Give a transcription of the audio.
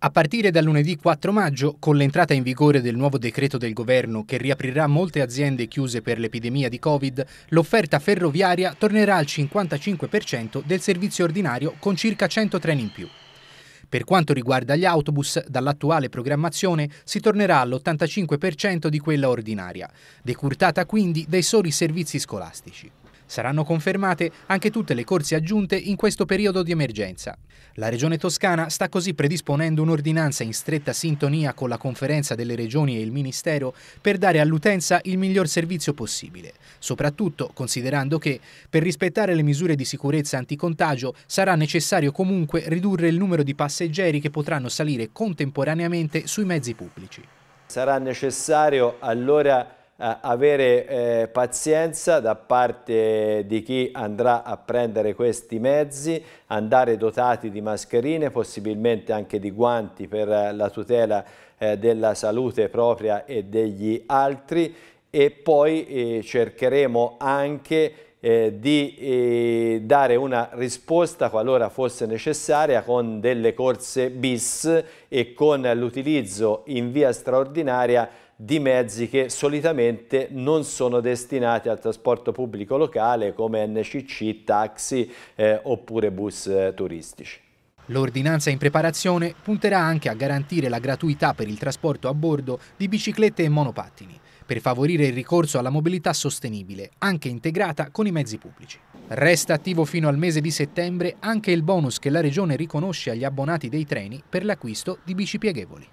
A partire da lunedì 4 maggio, con l'entrata in vigore del nuovo decreto del governo che riaprirà molte aziende chiuse per l'epidemia di Covid, l'offerta ferroviaria tornerà al 55% del servizio ordinario con circa 100 treni in più. Per quanto riguarda gli autobus, dall'attuale programmazione si tornerà all'85% di quella ordinaria, decurtata quindi dai soli servizi scolastici. Saranno confermate anche tutte le corse aggiunte in questo periodo di emergenza. La Regione Toscana sta così predisponendo un'ordinanza in stretta sintonia con la conferenza delle regioni e il Ministero per dare all'utenza il miglior servizio possibile, soprattutto considerando che per rispettare le misure di sicurezza anticontagio sarà necessario comunque ridurre il numero di passeggeri che potranno salire contemporaneamente sui mezzi pubblici. Sarà necessario allora eh, avere eh, pazienza da parte di chi andrà a prendere questi mezzi, andare dotati di mascherine, possibilmente anche di guanti per la tutela eh, della salute propria e degli altri e poi eh, cercheremo anche eh, di eh, dare una risposta qualora fosse necessaria con delle corse bis e con l'utilizzo in via straordinaria di mezzi che solitamente non sono destinati al trasporto pubblico locale come NCC, taxi eh, oppure bus eh, turistici. L'ordinanza in preparazione punterà anche a garantire la gratuità per il trasporto a bordo di biciclette e monopattini per favorire il ricorso alla mobilità sostenibile, anche integrata con i mezzi pubblici. Resta attivo fino al mese di settembre anche il bonus che la Regione riconosce agli abbonati dei treni per l'acquisto di bici pieghevoli.